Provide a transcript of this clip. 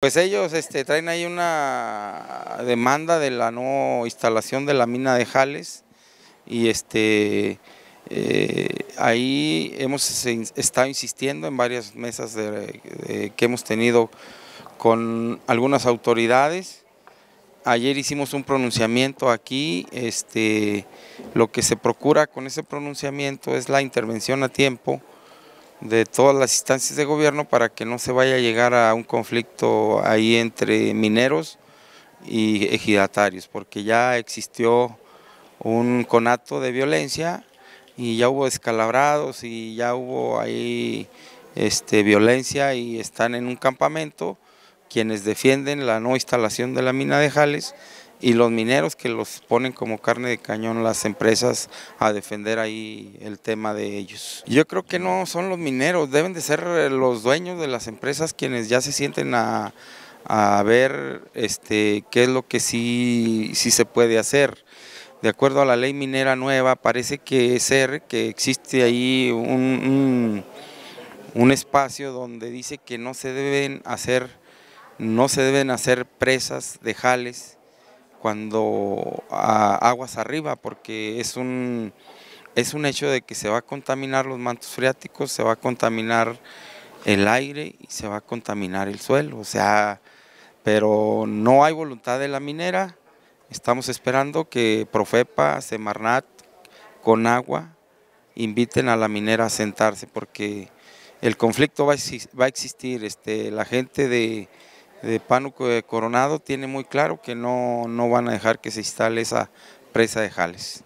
Pues ellos este, traen ahí una demanda de la no instalación de la mina de Jales y este, eh, ahí hemos estado insistiendo en varias mesas que hemos tenido con algunas autoridades. Ayer hicimos un pronunciamiento aquí, este, lo que se procura con ese pronunciamiento es la intervención a tiempo de todas las instancias de gobierno para que no se vaya a llegar a un conflicto ahí entre mineros y ejidatarios, porque ya existió un conato de violencia y ya hubo descalabrados y ya hubo ahí este, violencia y están en un campamento quienes defienden la no instalación de la mina de Jales y los mineros que los ponen como carne de cañón las empresas a defender ahí el tema de ellos. Yo creo que no son los mineros, deben de ser eh, los dueños de las empresas quienes ya se sienten a, ver este, qué es lo que sí, sí se puede hacer. De acuerdo a la ley minera nueva, parece que ser que existe ahí un, un, espacio donde dice que no se deben hacer, no se deben hacer presas de jales cuando aguas arriba, porque es un, es un hecho de que se va a contaminar los mantos freáticos, se va a contaminar el aire y se va a contaminar el suelo. O sea, pero no hay voluntad de la minera. Estamos esperando que Profepa, Semarnat, con agua, inviten a la minera a sentarse, porque el conflicto va a, existir. Este, la gente de de Pánuco de Coronado tiene muy claro que no, no van a dejar que se instale esa presa de Jales.